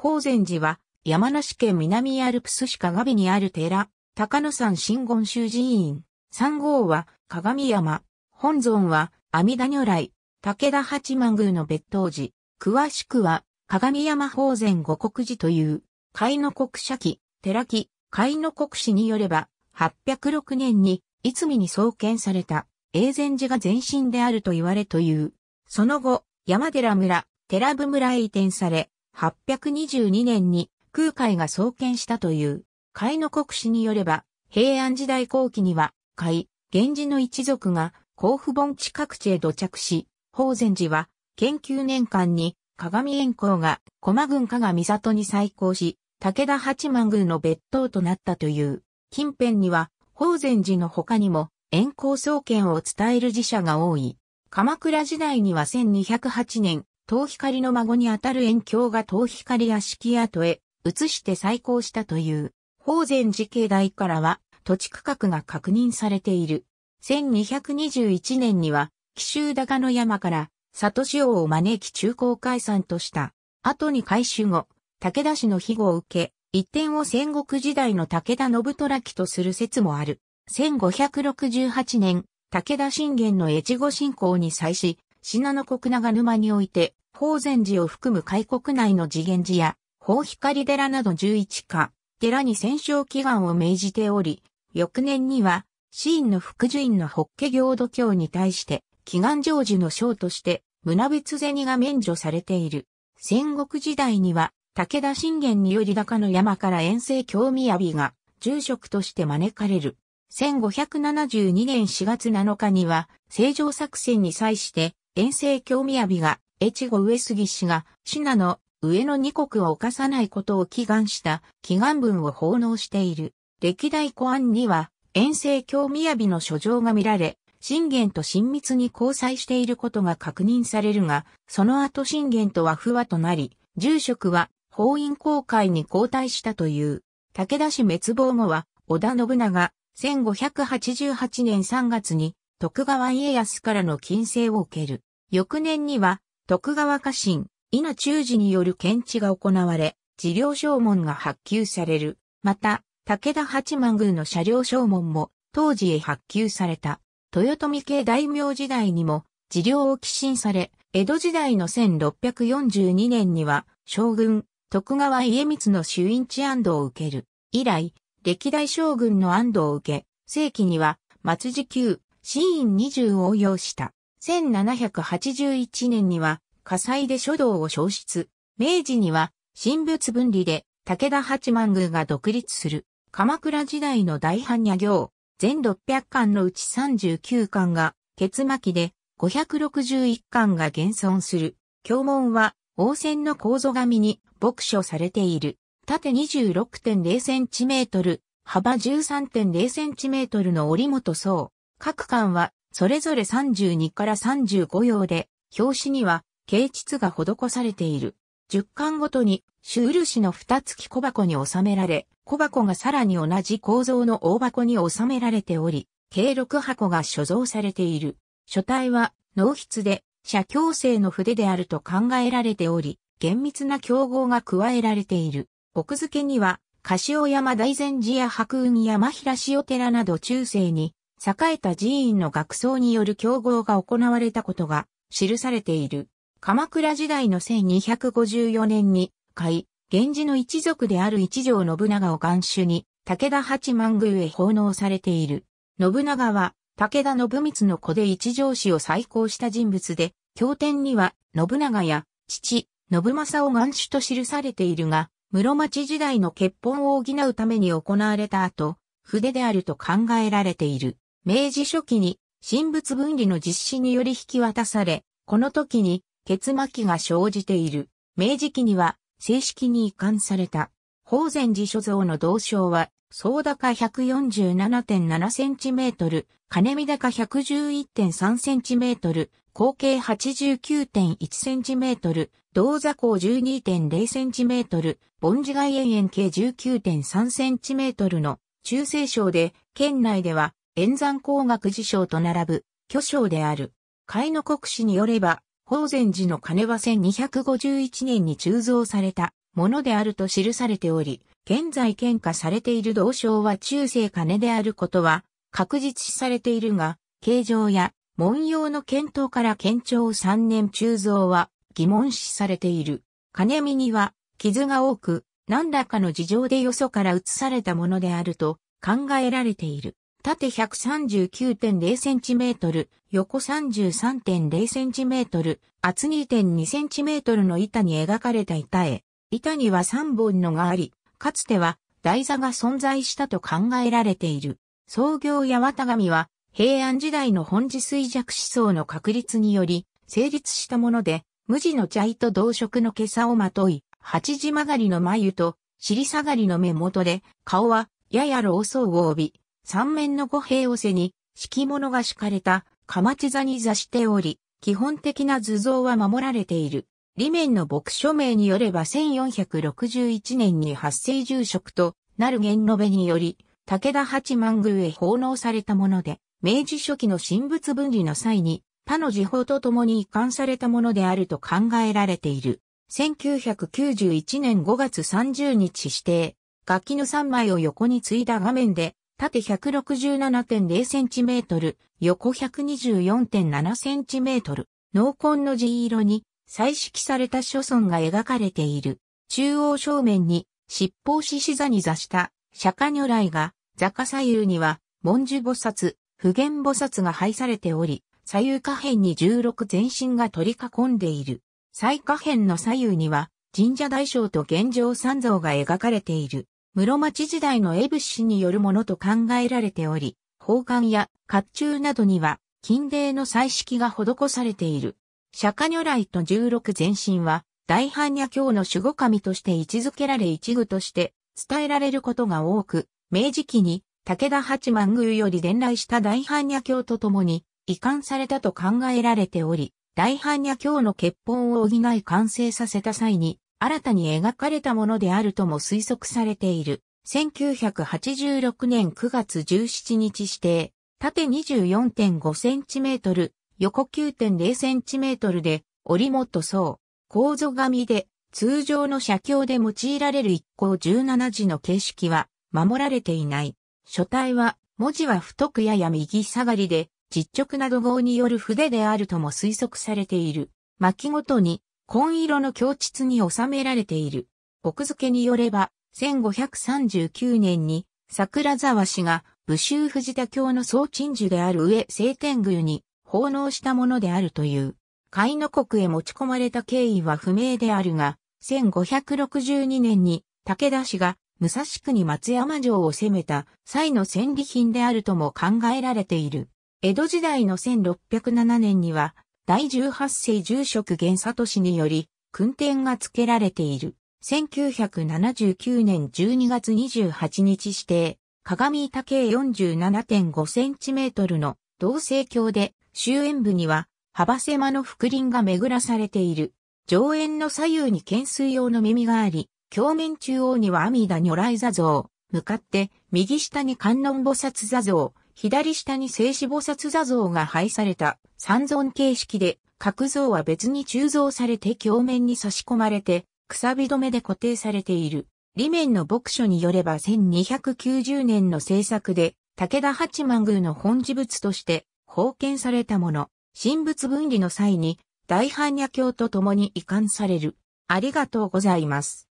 法善寺は、山梨県南アルプス市鏡にある寺、高野山真言宗寺院。三号は、鏡山。本尊は、阿弥陀如来。武田八幡宮の別当寺。詳しくは、鏡山法善五国寺という、海の国社記、寺記、海の国史によれば、806年に、いつみに創建された、永禅寺が前身であると言われという。その後、山寺村、寺部村へ移転され、822年に空海が創建したという、海の国史によれば、平安時代後期には、海、源氏の一族が甲府盆地各地へ土着し、法善寺は、研究年間に、鏡円光が、駒賀鏡里に再興し、武田八幡宮の別当となったという、近辺には、法善寺の他にも、遠光総研を伝える寺社が多い。鎌倉時代には1208年、東光の孫にあたる遠鏡が東光屋敷跡へ移して再興したという、宝禅寺境内からは土地区画が確認されている。1221年には、紀州高の山から里塩を招き中高解散とした。後に改修後、武田氏の庇護を受け、一点を戦国時代の武田信虎記とする説もある。1568年、武田信玄の越後信仰に際し、信濃国長沼において、法善寺を含む開国内の次元寺や、法光寺など11か、寺に戦勝祈願を命じており、翌年には、寺院の副寺院の法華行度教に対して、祈願成就の章として、胸別銭が免除されている。戦国時代には、武田信玄により高の山から遠征興味京びが、住職として招かれる。1572年4月7日には、正常作戦に際して、遠征興味京びが越後上杉氏が、信濃、上の二国を犯さないことを祈願した祈願文を奉納している。歴代古案には、遠征京宮日の書状が見られ、信玄と親密に交際していることが確認されるが、その後信玄とは不和となり、住職は法院公会に交代したという。武田氏滅亡後は、織田信長、1588年3月に徳川家康からの禁制を受ける。翌年には、徳川家臣、稲中寺による検知が行われ、治療証文が発給される。また、武田八幡宮の車両証文も当時へ発給された。豊臣家大名時代にも治療を寄進され、江戸時代の1642年には将軍、徳川家光の主因地安堵を受ける。以来、歴代将軍の安堵を受け、正規には松寺級、新院二十を応用した。1781年には火災で書道を消失。明治には神仏分離で武田八幡宮が独立する。鎌倉時代の大般若行、全600巻のうち39巻が結巻で561巻が現存する。経文は王線の構造紙に牧書されている。縦 26.0cm、幅 13.0cm の折元層。各巻はそれぞれ32から35用で、表紙には、形筆が施されている。10巻ごとに、ル漆の蓋付き小箱に収められ、小箱がさらに同じ構造の大箱に収められており、計6箱が所蔵されている。書体は、濃筆で、写経性の筆であると考えられており、厳密な競合が加えられている。奥付けには、柏山大善寺や白雲山平塩寺など中世に栄えた寺院の学僧による競合が行われたことが記されている。鎌倉時代の1254年に、海、源氏の一族である一条信長を元首に、武田八幡宮へ奉納されている。信長は、武田信光の子で一条氏を再興した人物で、経典には、信長や、父、信政を元首と記されているが、室町時代の結本を補うために行われた後、筆であると考えられている。明治初期に神仏分離の実施により引き渡され、この時に結末期が生じている。明治期には正式に移管された。法善寺所蔵の銅賞は、総高147.7センチメートル、金見高111.3センチメートル、合計89.1センチメートル、銅座高12.0センチメートル、盆地外円円計19.3センチメートルの中性章で、県内では演算工学事象と並ぶ巨匠である。海の国史によれば、法善寺の鐘は1251年に鋳造されたものであると記されており、現在喧嘩されている銅賞は中世鐘であることは確実視されているが、形状や文様の検討から県庁3年鋳造は疑問視されている。金身には傷が多く、何らかの事情でよそから移されたものであると考えられている。縦 139.0cm、横 33.0cm、厚 2.2cm の板に描かれた板絵。板には3本のがあり、かつては台座が存在したと考えられている。創業や綿紙は平安時代の本地衰弱思想の確立により成立したもので、無地の茶糸同色の袈裟をまとい、八時曲がりの眉と尻下がりの目元で、顔はやや老僧を帯び、三面の五平を背に、敷物が敷かれた、まち座に座しており、基本的な図像は守られている。裏面の牧書名によれば1461年に発生住職となる言延べにより、武田八幡宮へ奉納されたもので、明治初期の神仏分離の際に、他の時報と共に移管されたものであると考えられている。1991年5月30日指定、楽器の3枚を横に継いだ画面で、縦 167.0cm、横 124.7cm、濃紺の地色に彩色された書村が描かれている。中央正面に、七宝獅子座に座した釈迦如来が、座下左右には、文殊菩薩、普賢菩薩が配されており、左右下辺に16全身が取り囲んでいる。最下辺の左右には、神社大将と現状三像が描かれている。室町時代の絵仏師によるものと考えられており、宝冠や甲冑などには金泥の彩色が施されている。釈迦如来と十六前身は大般若経の守護神として位置づけられ一具として伝えられることが多く、明治期に武田八幡宮より伝来した大般若経とともに移管されたと考えられており、大般若経の欠本を補い完成させた際に、新たに描かれたものであるとも推測されている。1986年9月17日指定、縦 24.5cm、横 9.0cm で、折元層、構造紙で、通常の写経で用いられる一行17字の形式は守られていない。書体は、文字は太くやや右下がりで、実直な土豪による筆であるとも推測されている。巻ごとに紺色の供秩に収められている。奥付によれば、1539年に桜沢氏が武州藤田教の総鎮守である上聖天宮に奉納したものであるという。海の国へ持ち込まれた経緯は不明であるが、1562年に武田氏が武蔵国松山城を攻めた際の戦利品であるとも考えられている。江戸時代の1607年には第18世住職里氏により、訓典が付けられている。1979年12月28日指定、鏡竹 47.5cm の同性鏡で、終焉部には幅狭の覆輪が巡らされている。上縁の左右に懸垂用の耳があり、鏡面中央には阿弥陀如来座像、向かって右下に観音菩薩座像、左下に静止菩薩座像が配された三尊形式で、各像は別に鋳造されて鏡面に差し込まれて、くさび止めで固定されている。裏面の牧書によれば1290年の制作で、武田八幡宮の本事物として、封建されたもの、神仏分離の際に、大般若経と共に遺憾される。ありがとうございます。